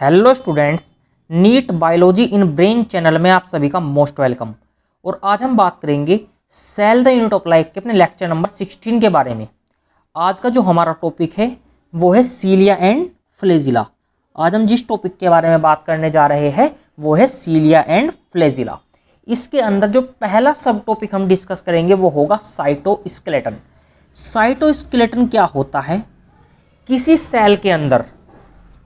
hello students NEET biology in brain channel में आप सभी का मोस्ट वेलकम और आज हम बात करेंगे cell the unit of life के अपने लेक्चर नंबर 16 के बारे में आज का जो हमारा टॉपिक है वो है सीलिया एंड फ्लेजिला आज हम जिस टॉपिक के बारे में बात करने जा रहे हैं वो है सीलिया एंड फ्लेजिला इसके अंदर जो पहला सब टॉपिक हम डिस्कस करेंगे वो होगा साइटो साइटोस्केलेटन क्या होता है किसी सेल के अंदर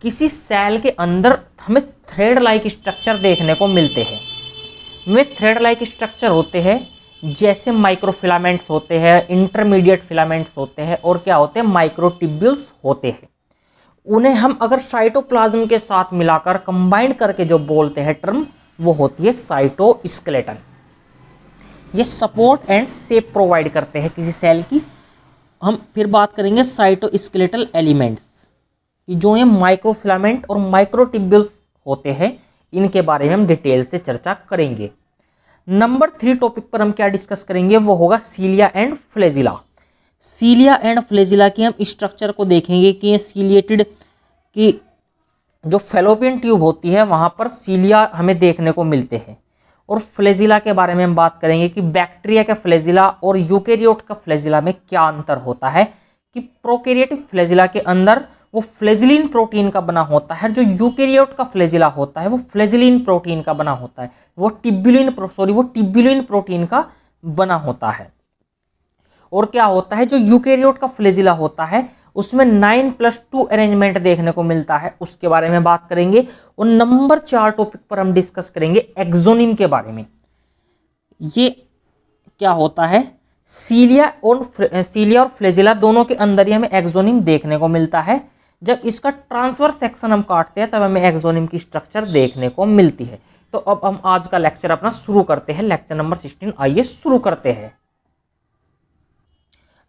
किसी सेल के अंदर हमें थ्रेड लाइक स्ट्रक्चर देखने को मिलते हैं वे थ्रेड लाइक स्ट्रक्चर होते हैं जैसे माइक्रोफिलामेंट्स होते हैं इंटरमीडिएट फिलामेंट्स होते हैं और क्या होते हैं माइक्रोटिब्यूल्स होते हैं उन्हें हम अगर साइटोप्लाज्म के साथ मिलाकर कंबाइंड करके जो बोलते हैं टर्म वो होती है साइटोस्केलेटन ये सपोर्ट एंड सेप प्रोवाइड करते हैं किसी सेल की हम फिर बात करेंगे साइटोस्केलेटल एलिमेंट्स जो ये माइक्रोफिलामेंट और माइक्रोटिब्यूल्स होते हैं इनके बारे में हम डिटेल से चर्चा करेंगे नंबर थ्री टॉपिक पर हम क्या डिस्कस करेंगे वो होगा cilia and flagella cilia and flagella की हम स्ट्रक्चर को देखेंगे कि ये सीलिएटेड की जो फेलोपियन ट्यूब होती है वहाँ पर सीलिया हमें देखने को मिलते हैं और फ्लेजिला के बारे में हम बात करेंगे कि बैक्टीरिया का फ्लेजिला और यूकेरियोट का फ्लेजिला में क्या अंतर होता है कि प्रोकेरियटिक फ्लेजिला के अंदर वो फ्लेजिलिन प्रोटीन का बना होता है जो यूकेरियोट का फ्लेजिला होता है वो फ्लेजिलिन प्रोटीन का बना होता है वो टिब्यूलिन सॉरी वो टिब्यूलिन प्रोटीन का बना होता है और क्या होता है जो यूकेरियोट का फ्लेजिला होता है उसमें नाइन प्लस टू अरेंजमेंट देखने को मिलता है उसके बारे में बात करेंगे और नंबर चार टॉपिक पर हम डिस्कस करेंगे एक्जोनिम के बारे में ये क्या होता है सीलिया और सीलिया और फ्लेजिला दोनों के अंदर ही हमें एक्जोनिम देखने को मिलता है जब इसका ट्रांसफर सेक्शन हम काटते हैं तब हमें एक्सोनिम की स्ट्रक्चर देखने को मिलती है तो अब हम आज का लेक्चर अपना शुरू करते हैं लेक्चर नंबर सिक्सटीन आइए शुरू करते हैं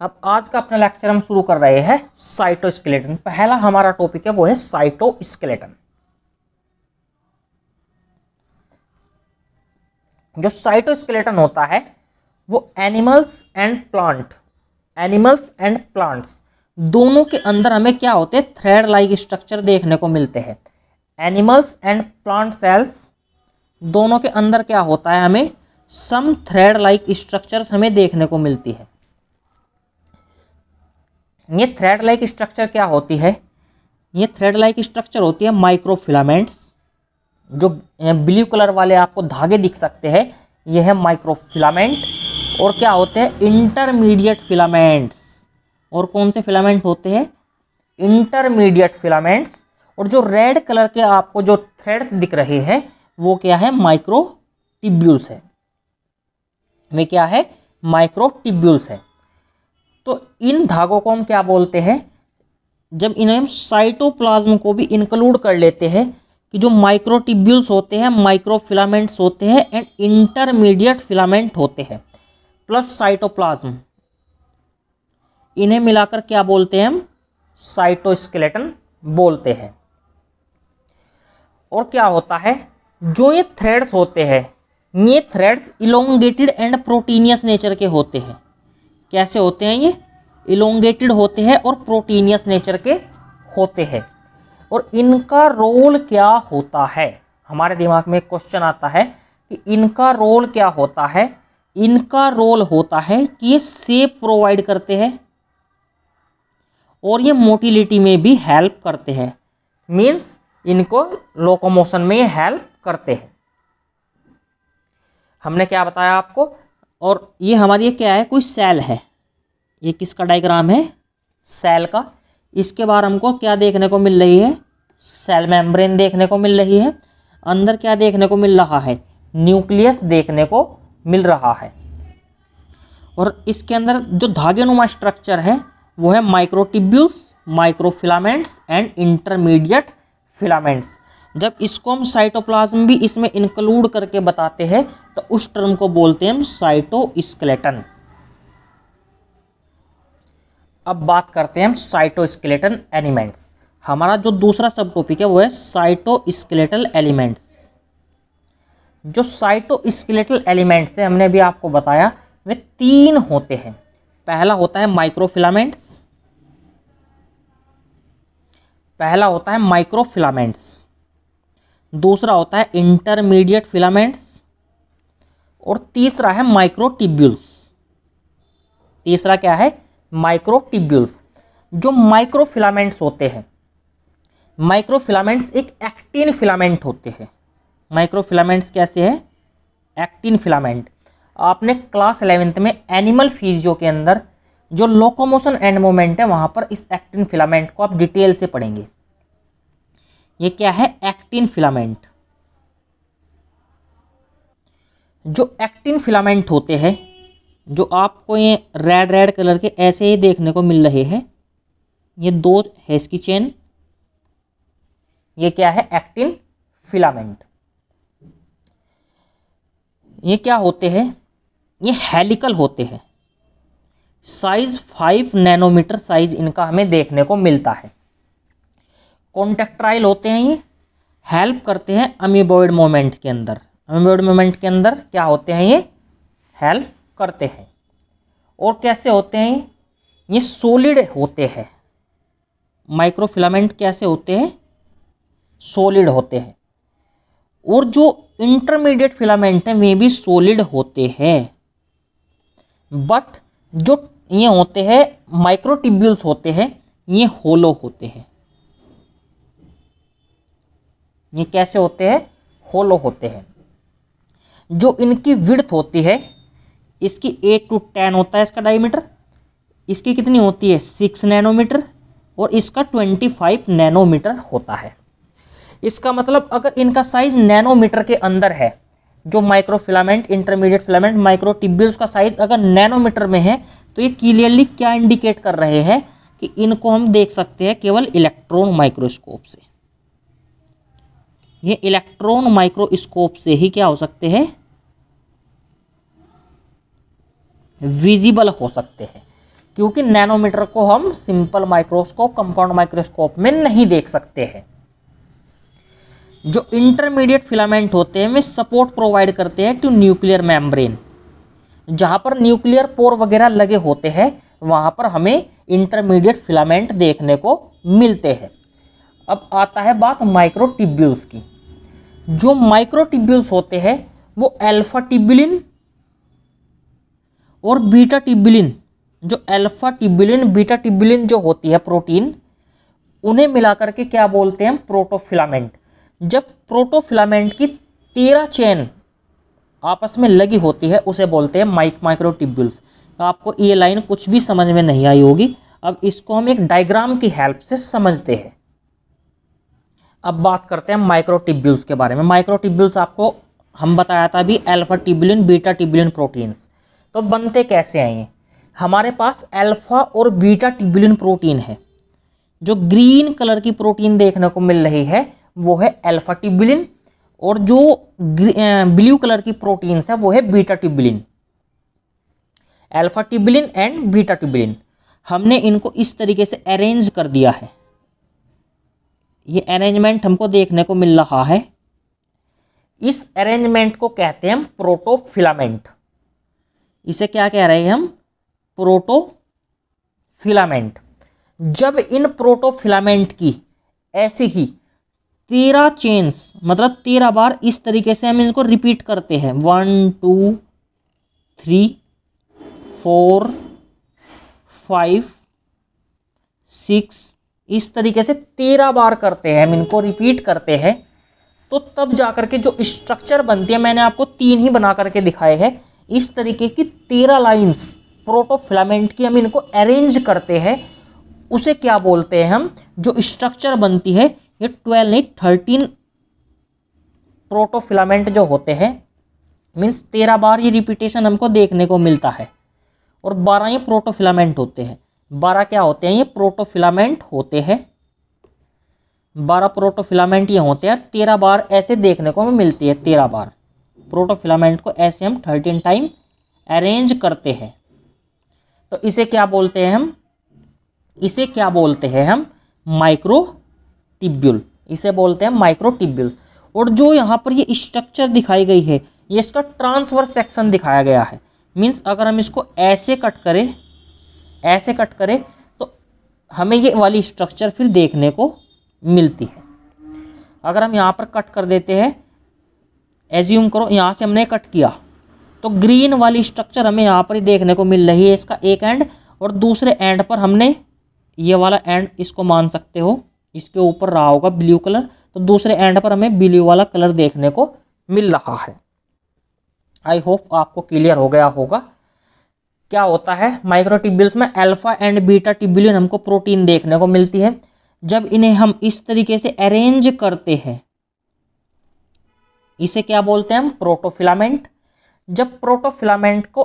अब आज का अपना लेक्चर हम शुरू कर रहे हैं साइटोस्केलेटन पहला हमारा टॉपिक है वो है साइटोस्केलेटन जो साइटोस्केलेटन होता है वो animals and plant animals and plants दोनों के अंदर हमें क्या होते हैं थ्रेड लाइक स्ट्रक्चर देखने को मिलते हैं एनिमल्स एंड प्लांट सेल्स दोनों के अंदर क्या होता है हमें सम थ्रेड लाइक स्ट्रक्चर्स हमें देखने को मिलती है ये थ्रेड लाइक स्ट्रक्चर क्या होती है ये थ्रेड लाइक स्ट्रक्चर होती है माइक्रोफिलामेंट्स जो ब्लू कलर वाले आपको धागे दिख सकते हैं यह है माइक्रोफिलामेंट और क्या होते हैं इंटरमीडिएट फिलामेंट्स और कौन से फिलामेंट होते हैं इंटरमीडिएट फिलामेंट्स और जो रेड कलर के आपको जो थ्रेड्स दिख रहे हैं वो क्या है माइक्रो टिब्यूल्स है वे क्या है माइक्रो टिब्यूल्स है तो इन धागों को हम क्या बोलते हैं जब इन्हें हम साइटोप्लाज्म को भी इंक्लूड कर लेते हैं कि जो माइक्रोटिब्यूल्स होते हैं माइक्रो फिलामेंट्स होते हैं एंड इंटरमीडिएट फिलामेंट होते हैं प्लस साइटोप्लाज्म इन्हें मिलाकर क्या बोलते हैं हम साइटोस्केलेटन बोलते हैं और क्या होता है जो ये थ्रेड्स होते हैं ये threads elongated and proteinaceous nature के होते हैं कैसे होते हैं ये इलोंगेटेड होते हैं और प्रोटीनियस नेचर के होते हैं और इनका रोल क्या होता है हमारे दिमाग में क्वेश्चन आता है कि इनका रोल क्या होता है इनका रोल होता है कि ये सेप प्रोवाइड करते हैं और ये मोटिलिटी में भी हेल्प करते हैं मीन्स इनको लोकोमोशन में हेल्प करते हैं हमने क्या बताया आपको और ये हमारी ये क्या है कोई सेल है ये किसका डायग्राम है सेल का इसके बाद हमको क्या देखने को मिल रही है सेल मेम्ब्रेन देखने को मिल रही है अंदर क्या देखने को मिल रहा है न्यूक्लियस देखने को मिल रहा है और इसके अंदर जो धागे नुमा स्ट्रक्चर है वो है microtubules microfilaments and intermediate filaments जब इसको हम साइटोप्लाज्म भी इसमें इंक्लूड करके बताते हैं तो उस टर्म को बोलते हैं हम साइटोस्केलेटन अब बात करते हैं हम साइटोस्केलेटन एलिमेंट्स हमारा जो दूसरा सब टॉपिक है वो है साइटोस्केलेटल एलिमेंट्स जो साइटोस्केलेटल एलिमेंट्स है हमने भी आपको बताया वे तीन होते हैं पहला होता है माइक्रोफिलामेंट्स पहला होता है माइक्रोफिलामेंट्स दूसरा होता है इंटरमीडिएट फिलामेंट्स और तीसरा है माइक्रोटिब्यूल्स तीसरा क्या है माइक्रोटिब्यूल्स जो माइक्रोफिलामेंट्स होते हैं माइक्रोफिलामेंट्स एक एक्टिन फिलामेंट होते हैं माइक्रोफिलामेंट्स कैसे हैं एक्टिन फिलामेंट आपने क्लास इलेवेंथ में एनिमल फिजियो के अंदर जो लोकोमोशन एंड मोमेंट है वहां पर इस एक्टिन फिलामेंट को आप डिटेल से पढ़ेंगे ये क्या है एक्टिन फिलामेंट जो एक्टिन फिलामेंट होते हैं जो आपको ये रेड रेड कलर के ऐसे ही देखने को मिल रहे हैं ये दो है इसकी चेन ये क्या है एक्टिन फिलामेंट ये क्या होते हैं ये हेलिकल होते हैं साइज फाइव नैनोमीटर साइज इनका हमें देखने को मिलता है कॉन्टेक्ट्राइल होते हैं ये हेल्प करते हैं अमीबॉइड मोमेंट के अंदर अमीबॉइड मोमेंट के अंदर क्या होते हैं ये हेल्प करते हैं और कैसे होते हैं ये सोलिड होते हैं माइक्रोफिलामेंट कैसे होते हैं सोलिड होते हैं और जो इंटरमीडिएट फिलामेंट हैं वे भी सोलिड होते हैं बट जो ये होते हैं माइक्रोटिब्यूल्स होते हैं ये होलो होते हैं ये कैसे होते हैं होलो होते हैं जो इनकी विड़थ होती है इसकी एट टू टेन होता है इसका डायमीटर इसकी कितनी होती है सिक्स नैनोमीटर और इसका ट्वेंटी फाइव नैनोमीटर होता है इसका मतलब अगर इनका साइज नैनोमीटर के अंदर है जो micro filament intermediate filament micro tubules का साइज अगर नैनोमीटर में है तो ये क्लियरली क्या इंडिकेट कर रहे हैं कि इनको हम देख सकते हैं केवल इलेक्ट्रॉन माइक्रोस्कोप से ये इलेक्ट्रॉन माइक्रोस्कोप से ही क्या हो सकते हैं विजिबल हो सकते हैं क्योंकि नैनोमीटर को हम सिंपल माइक्रोस्कोप कंपाउंड माइक्रोस्कोप में नहीं देख सकते हैं जो इंटरमीडिएट फिलामेंट होते हैं वे सपोर्ट प्रोवाइड करते हैं टू न्यूक्लियर मैमब्रेन जहाँ पर न्यूक्लियर पोर वगैरह लगे होते हैं वहाँ पर हमें इंटरमीडिएट फिलामेंट देखने को मिलते हैं अब आता है बात माइक्रोटिब्यूल्स की जो माइक्रोटिब्यूल्स होते हैं वो अल्फा टिब्यूलिन और बीटा टिब्यूलिन जो अल्फा टिब्यूलिन बीटा टिब्यूलिन जो होती है प्रोटीन उन्हें मिलाकर के क्या बोलते हैं प्रोटोफिलामेंट जब प्रोटोफिलामेंट की तेरह चेन आपस में लगी होती है उसे बोलते हैं माइक माइक्रोटिब्यूल्स तो आपको ये लाइन कुछ भी समझ में नहीं आई होगी अब इसको हम एक डायग्राम की हेल्प से समझते हैं अब बात करते हैं माइक्रोटिब्यूल्स के बारे में माइक्रोटिब्यूल्स आपको हम बताया था अभी alpha tubulin beta tubulin proteins तो बनते कैसे हैं ये हमारे पास अल्फा और बीटा टिब्यूलिन प्रोटीन है जो ग्रीन कलर की प्रोटीन देखने को मिल रही है वो है अल्फा टिबुलिन और जो ब्लू कलर की प्रोटीन्स है वो है beta tubulin alpha tubulin and beta tubulin हमने इनको इस तरीके से अरेंज कर दिया है ये अरेंजमेंट हमको देखने को मिल रहा है इस अरेंजमेंट को कहते हैं हम प्रोटोफिलामेंट इसे क्या कह रहे हैं हम प्रोटोफिलामेंट जब इन प्रोटोफिलामेंट की ऐसी ही तेरह चेन्स मतलब तेरह बार इस तरीके से हम इनको रिपीट करते हैं one two three four five six इस तरीके से तेरह बार करते हैं हम इनको रिपीट करते हैं तो तब जा करके जो स्ट्रक्चर बनती है मैंने आपको तीन ही बना करके दिखाए हैं इस तरीके की तेरह लाइंस प्रोटोफिलामेंट की हम इनको अरेंज करते हैं उसे क्या बोलते हैं हम जो स्ट्रक्चर बनती है ये ट्वेल्व नहीं थर्टीन प्रोटोफिलामेंट जो होते हैं मीन्स तेरह बार ये रिपीटेशन हमको देखने को मिलता है और बारह ये प्रोटोफिलामेंट होते हैं बारह क्या होते हैं ये प्रोटोफिलामेंट होते हैं बारह प्रोटोफिलामेंट ये होते हैं तेरह बार ऐसे देखने को मिलती है तेरह बार प्रोटोफिलामेंट को ऐसे हम थर्टीन टाइम अरेंज करते हैं तो इसे क्या बोलते हैं हम इसे क्या बोलते हैं हम माइक्रो टिब्यूल इसे बोलते हैं माइक्रो टिब्यूल्स और जो यहाँ पर ये स्ट्रक्चर दिखाई गई है ये इसका ट्रांसवर्स सेक्शन दिखाया गया है मीन्स अगर हम इसको ऐसे कट करें ऐसे कट करें तो हमें ये वाली स्ट्रक्चर फिर देखने को मिलती है अगर हम यहाँ पर कट कर देते हैं एज्यूम करो यहाँ से हमने कट किया तो ग्रीन वाली स्ट्रक्चर हमें यहाँ पर ही देखने को मिल रही है इसका एक एंड और दूसरे एंड पर हमने ये वाला एंड इसको मान सकते हो इसके ऊपर रहा होगा ब्लू कलर तो दूसरे एंड पर हमें ब्लू वाला कलर देखने को मिल रहा है आई होप आपको क्लियर हो गया होगा क्या होता है माइक्रोटिब्यूल्स में अल्फा एंड बीटा टिब्यूलिन हमको प्रोटीन देखने को मिलती है जब इन्हें हम इस तरीके से अरेंज करते हैं इसे क्या बोलते हैं हम प्रोटोफिलामेंट जब प्रोटोफिलामेंट को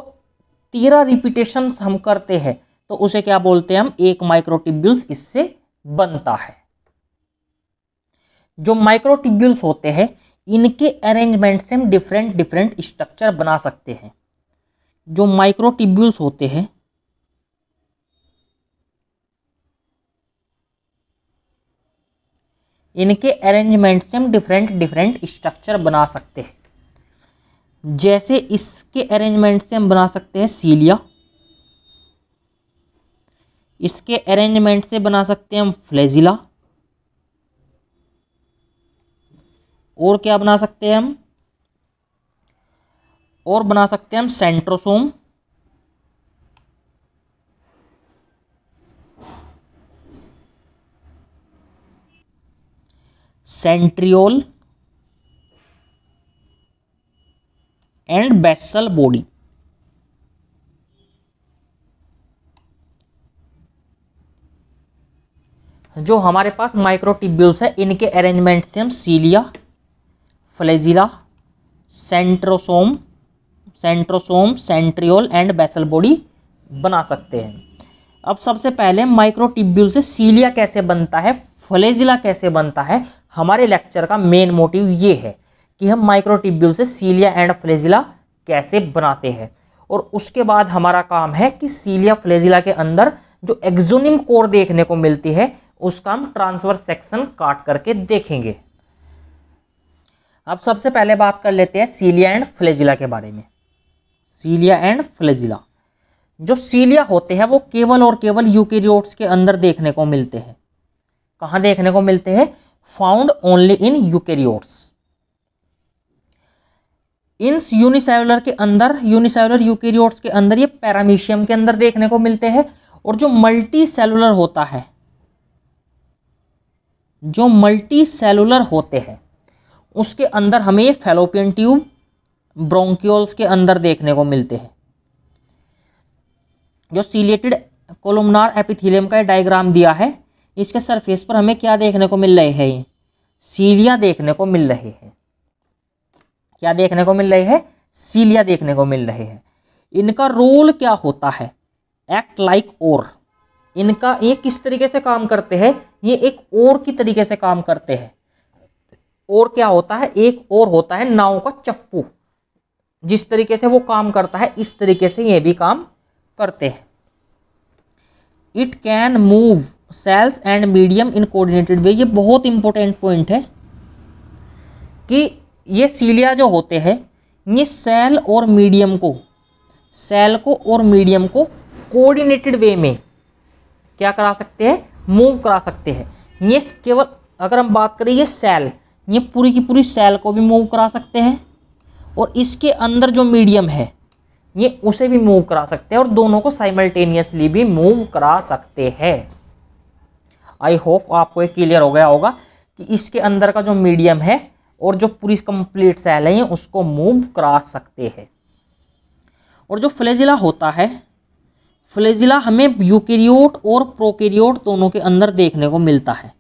तेरह रिपीटेशन हम करते हैं तो उसे क्या बोलते हैं हम एक माइक्रोटिब्यूल्स इससे बनता है जो माइक्रोटिब्यूल्स होते हैं इनके अरेंजमेंट से हम डिफरेंट डिफरेंट स्ट्रक्चर बना सकते हैं जो माइक्रोटिब्यूल्स होते हैं इनके अरेंजमेंट से हम डिफरेंट डिफरेंट स्ट्रक्चर बना सकते हैं जैसे इसके अरेंजमेंट से हम बना सकते हैं सीलिया इसके अरेंजमेंट से बना सकते हैं हम फ्लेजिला और क्या बना सकते हैं हम और बना सकते हैं हम centrosome centriole and basal body जो हमारे पास माइक्रोटिब्यूल्स है इनके अरेंजमेंट से हम cilia flagella centrosome centrosome centriole and basal body बना सकते हैं अब सबसे पहले माइक्रोटिब्यूल से सीलिया कैसे बनता है फ्लेजिला कैसे बनता है हमारे लेक्चर का मेन मोटिव ये है कि हम माइक्रोटिब्यूल से सीलिया एंड फ्लेजिला कैसे बनाते हैं और उसके बाद हमारा काम है कि सीलिया फ्लेजिला के अंदर जो एक्जोनिम कोर देखने को मिलती है उसका हम ट्रांसवर सेक्शन काट करके देखेंगे अब सबसे पहले बात कर लेते हैं सीलिया एंड फ्लेजिला के बारे में सीलिया एंड फ्लेजिला जो सीलिया होते हैं वो केवल और केवल यूकेरियोट्स के अंदर देखने को मिलते हैं कहां देखने को मिलते हैं found only in eukaryotes in unicellular के अंदर यूनिसेलुलर यूकेरियोट्स के अंदर ये पैरामीशियम के अंदर देखने को मिलते हैं और जो मल्टी सेलुलर होता है जो मल्टी सेलुलर होते हैं उसके अंदर हमें ये फेलोपियन ट्यूब ब्रोंक्योल्स के अंदर देखने को मिलते हैं जो सीलेटेड कोलोमनार एपिथीलियम का डायग्राम दिया है इसके सरफेस पर हमें क्या देखने को मिल रहे हैं ये सीलिया देखने को मिल रहे हैं क्या देखने को मिल रही है सीलिया देखने को मिल रहे हैं इनका रोल क्या होता है एक्ट लाइक और इनका ये किस तरीके से काम करते हैं ये एक और की तरीके से काम करते हैं और क्या होता है एक और होता है नाव का चप्पू जिस तरीके से वो काम करता है इस तरीके से ये भी काम करते हैं it can move cells and medium in coordinated way ये बहुत इंपॉर्टेंट पॉइंट है कि ये सीलिया जो होते हैं ये सेल और मीडियम को सेल को और मीडियम को कोऑर्डिनेटेड वे में क्या करा सकते हैं मूव करा सकते हैं ये केवल अगर हम बात करें ये सेल ये पूरी की पूरी सेल को भी मूव करा सकते हैं और इसके अंदर जो मीडियम है ये उसे भी मूव करा सकते हैं और दोनों को साइमल्टेनियसली भी मूव करा सकते हैं आई होप आपको ये क्लियर हो गया होगा कि इसके अंदर का जो मीडियम है और जो पूरी कंप्लीट सेल है ये उसको मूव करा सकते हैं और जो फ्लेजिला होता है फ्लेजिला हमें यूकेरियोट और प्रोकेरियोट दोनों के अंदर देखने को मिलता है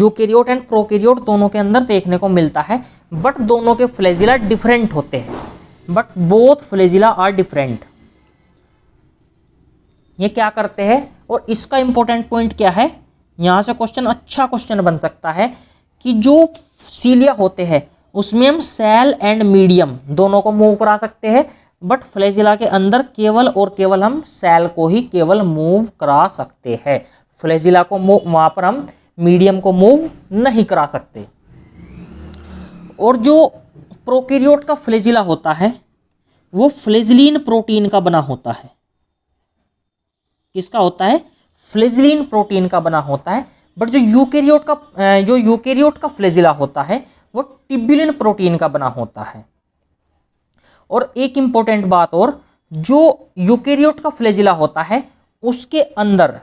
यूकेरियोट एंड प्रोकेरियोट दोनों के अंदर देखने को मिलता है बट दोनों के फ्लेजिला डिफरेंट होते हैं but both flagella are different ये क्या करते हैं और इसका इंपॉर्टेंट पॉइंट क्या है यहां से क्वेश्चन अच्छा क्वेश्चन बन सकता है कि जो सीलिया होते हैं उसमें हम सेल एंड मीडियम दोनों को मूव करा सकते हैं बट फ्लेजिला के अंदर केवल और केवल हम सेल को ही केवल मूव करा सकते हैं फ्लेजिला को वहां पर हम मीडियम को मूव नहीं करा सकते और जो प्रोकैरियोट का फ्लेजिला होता है वो फ्लेजिलीन प्रोटीन का बना होता है किसका होता है फ्लेजिलीन प्रोटीन का बना होता है बट जो यूकेरियोट का जो यूकेरियोट का फ्लेजिला होता है वो टिब्यूलिन प्रोटीन का बना होता है और एक इंपॉर्टेंट बात और जो यूकेरियोट का फ्लेजिला होता है उसके अंदर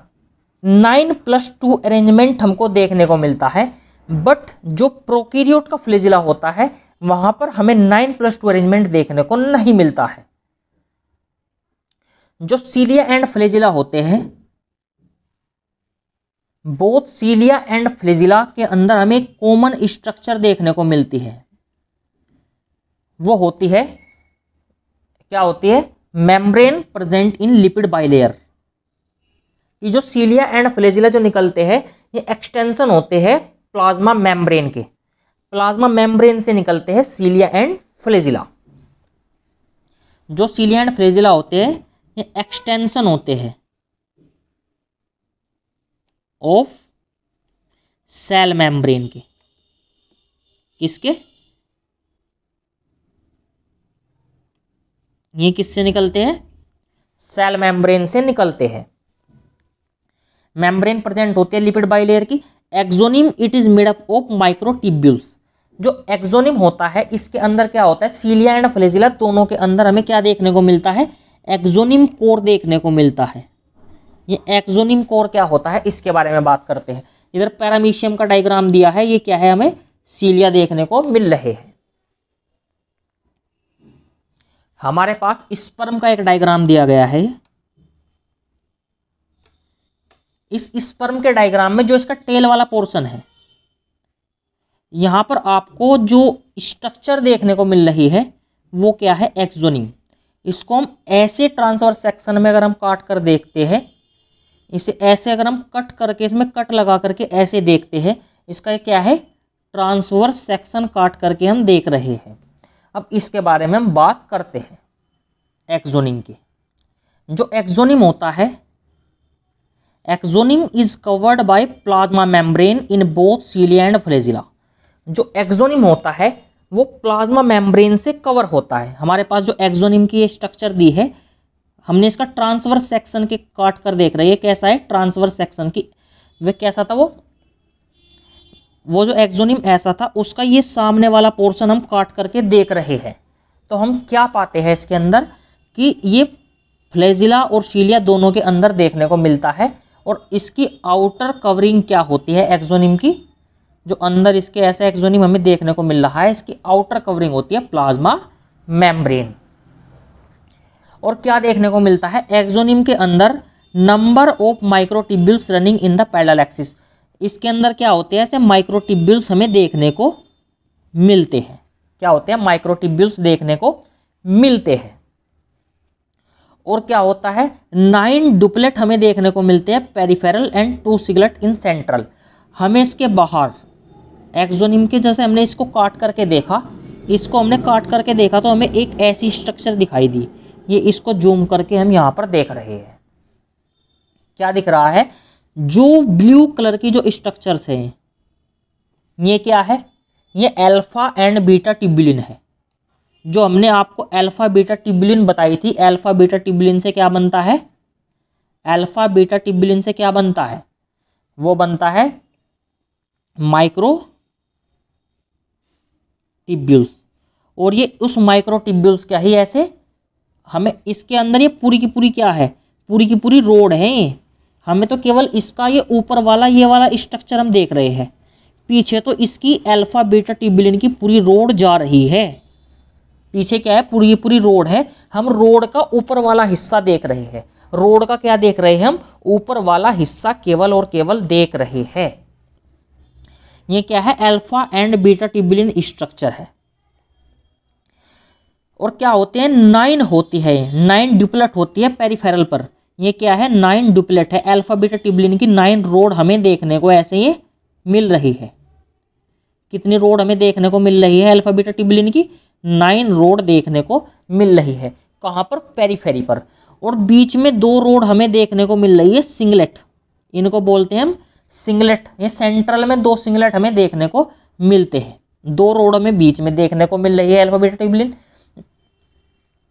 नाइन प्लस टू अरेंजमेंट हमको देखने को मिलता है बट जो प्रोकीरियोट का फ्लेजिला होता है वहां पर हमें नाइन प्लस टू अरेंजमेंट देखने को नहीं मिलता है जो सीलिया एंड फ्लेजिला होते हैं बोथ सीलिया एंड फ्लेजिला के अंदर हमें कॉमन स्ट्रक्चर देखने को मिलती है वो होती है क्या होती है membrane present in lipid bilayer कि जो सीलिया एंड फ्लेजिला जो निकलते हैं ये एक्सटेंशन होते हैं प्लाज्मा मेम्ब्रेन के प्लाज्मा मेम्ब्रेन से निकलते हैं सीलिया एंड फ्लेजिला जो सीलिया एंड फ्लेजिला होते हैं ये एक्सटेंशन होते हैं ऑफ सेल मेम्ब्रेन के किसके ये किससे निकलते हैं सेल मेम्ब्रेन से निकलते हैं मेम्ब्रेन प्रेजेंट होते हैं लिपिड बाइलेयर की axoneme it is made up of microtubules जो एक्जोनिम होता है इसके अंदर क्या होता है सीलिया एंड फ्लेजिला दोनों के अंदर हमें क्या देखने को मिलता है एक्जोनिम कोर देखने को मिलता है ये एक्जोनिम कोर क्या होता है इसके बारे में बात करते हैं इधर पैरामीशियम का डायग्राम दिया है ये क्या है हमें सीलिया देखने को मिल रहे हैं हमारे पास स्पर्म का एक डायग्राम दिया गया है इस स्पर्म के डायग्राम में जो इसका टेल वाला पोर्शन है यहां पर आपको जो स्ट्रक्चर देखने को मिल रही है वो क्या है एक्सोनिंग इसको हम ऐसे ट्रांसफर सेक्शन में अगर हम काट कर देखते हैं इसे ऐसे अगर हम कट करके इसमें कट लगा करके ऐसे देखते हैं इसका क्या है ट्रांसवर सेक्शन काट करके हम देख रहे हैं अब इसके बारे में हम बात करते हैं एक्सोनिंग की जो एक्सोनिम होता है axoneme is covered by plasma membrane in both cilia and flagella जो एक्जोनिम होता है वो प्लाज्मा मेम्ब्रेन से कवर होता है हमारे पास जो एक्जोनिम की ये स्ट्रक्चर दी है हमने इसका ट्रांसवर सेक्शन के काट कर देख रहे हैं कैसा है ट्रांसवर्स सेक्शन की वे कैसा था वो वो जो एक्जोनिम ऐसा था उसका ये सामने वाला पोर्शन हम काट करके देख रहे हैं तो हम क्या पाते हैं इसके अंदर कि ये फ्लेजिला और शीलिया दोनों के अंदर देखने को मिलता है और इसकी आउटर कवरिंग क्या होती है एक्जोनिम की जो अंदर इसके ऐसा एक्जोनिम हमें देखने को मिल रहा है इसकी आउटर कवरिंग होती है प्लाज्मा मेम्ब्रेन और क्या देखने को मिलता है एक्जोनिम के अंदर number of microtubules running in the parallel axis इसके अंदर क्या होते हैं ऐसे माइक्रोटिब्यूल्स हमें देखने को मिलते हैं क्या होते हैं माइक्रोटिब्यूल्स देखने को मिलते हैं और क्या होता है नाइन डुप्लेट हमें देखने को मिलते हैं peripheral and two singlet in central हमें इसके बाहर एक्जोनिम के जैसे हमने इसको काट करके देखा इसको हमने काट करके देखा तो हमें एक ऐसी स्ट्रक्चर दिखाई दी ये इसको जूम करके हम यहाँ पर देख रहे हैं क्या दिख रहा है जो ब्लू कलर की जो स्ट्रक्चर्स हैं ये क्या है ये अल्फा एंड बीटा टिब्यूलिन है जो हमने आपको अल्फा बीटा टिबुलिन बताई थी अल्फा बीटा टिबुलिन से क्या बनता है अल्फा बीटा टिबुलिन से क्या बनता है वो बनता है माइक्रो टिब्यूल्स और ये उस माइक्रो टिब्यूल्स क्या ही ऐसे हमें इसके अंदर ये पूरी की पूरी क्या है पूरी की पूरी रोड है ये हमें तो केवल इसका ये ऊपर वाला ये वाला स्ट्रक्चर हम देख रहे हैं पीछे तो इसकी अल्फा बीटा टिब्यूलिन की पूरी रोड जा रही है पीछे क्या है पूरी पूरी रोड है हम रोड का ऊपर वाला हिस्सा देख रहे हैं रोड का क्या देख रहे हैं हम ऊपर वाला हिस्सा केवल और केवल देख रहे हैं ये क्या है alpha and beta tubulin structure है और क्या होते हैं नाइन होती है नाइन डुप्लेट होती है पेरीफेरल पर ये क्या है नाइन डुप्लेट है अल्फा बीटा टिबलिन की नाइन रोड हमें देखने को ऐसे ये मिल रही है कितनी रोड हमें देखने को मिल रही है अल्फाबीटा टिबलिन की नाइन रोड देखने को मिल रही है कहाँ पर पेरीफेरी पर और बीच में दो रोड हमें देखने को मिल रही है सिंगलेट इनको बोलते हैं हम सिंगलेट ये सेंट्रल में दो सिंगलेट हमें देखने को मिलते हैं दो रोड हमें बीच में देखने को मिल रही है एल्फाबेटा ट्यूबलिन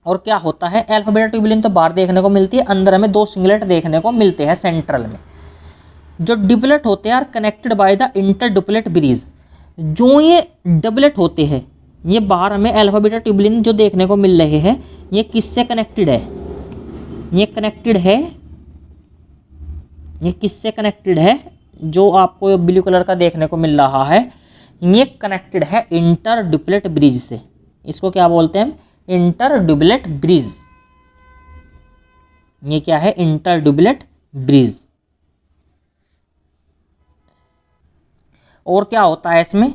और क्या होता है एल्फाबेटा ट्यूबलिन तो बाहर देखने को मिलती है अंदर हमें दो सिंगलेट देखने को मिलते हैं सेंट्रल में जो डिपलेट होते हैं are connected by the inter doublet bridge जो ये डबलेट होते हैं ये बाहर हमें अल्फा ट्यूबलिन जो देखने को मिल रहे हैं ये किससे कनेक्टेड है ये कनेक्टेड है ये किससे कनेक्टेड है जो आपको ब्लू कलर का देखने को मिल रहा है ये कनेक्टेड है इंटर डुप्लेट ब्रिज से इसको क्या बोलते हैं इंटर डुप्लेट ब्रिज ये क्या है इंटर डुप्लेट ब्रिज और क्या होता है इसमें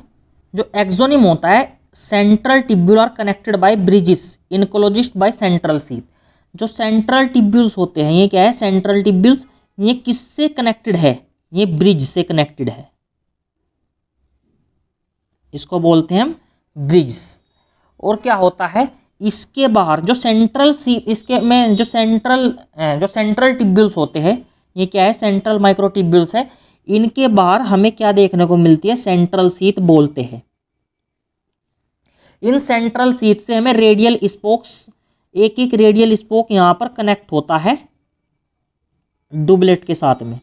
जो एक्जोनिम होता है central tubular connected by bridges enclosed by central sheath जो सेंट्रल टिब्यूल्स होते हैं ये क्या है सेंट्रल टिब्यूल्स ये किससे कनेक्टेड है ये ब्रिज से कनेक्टेड है इसको बोलते हैं हम ब्रिज और क्या होता है इसके बाहर जो सेंट्रल सी इसके में जो सेंट्रल जो सेंट्रल टिब्यूल्स होते हैं ये क्या है सेंट्रल माइक्रो टिब्यूल्स है इनके बाहर हमें क्या देखने को मिलती है सेंट्रल सीत बोलते हैं इन सेंट्रल सीत से हमें रेडियल स्पोक्स एक एक रेडियल स्पोक यहां पर कनेक्ट होता है डुबलेट के साथ में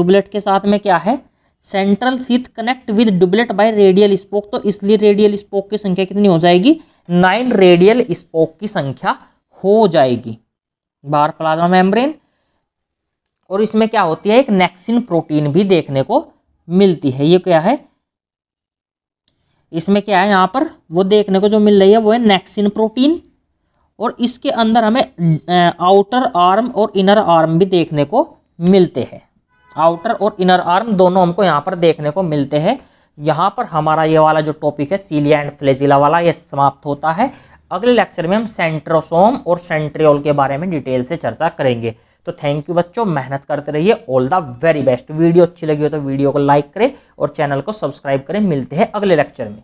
डुबलेट के साथ में क्या है central sheath connect with doublet by radial spoke तो इसलिए रेडियल स्पोक की संख्या कितनी हो जाएगी नाइन रेडियल स्पोक की संख्या हो जाएगी बार प्लाज्मा मेम्ब्रेन और इसमें क्या होती है एक नेक्सिन प्रोटीन भी देखने को मिलती है ये क्या है इसमें क्या है यहाँ पर वो देखने को जो मिल रही है वो है नेक्सिन प्रोटीन और इसके अंदर हमें आउटर आर्म और इनर आर्म भी देखने को मिलते हैं आउटर और इनर आर्म दोनों हमको यहाँ पर देखने को मिलते हैं यहाँ पर हमारा ये वाला जो टॉपिक है सीलिया एंड फ्लेजिला वाला ये समाप्त होता है अगले लेक्चर में हम सेंट्रोसोम और सेंट्रियोल के बारे में डिटेल से चर्चा करेंगे तो थैंक यू बच्चों मेहनत करते रहिए all the very best video अच्छी लगी हो तो वीडियो को लाइक करें और चैनल को सब्सक्राइब करें मिलते हैं अगले लेक्चर में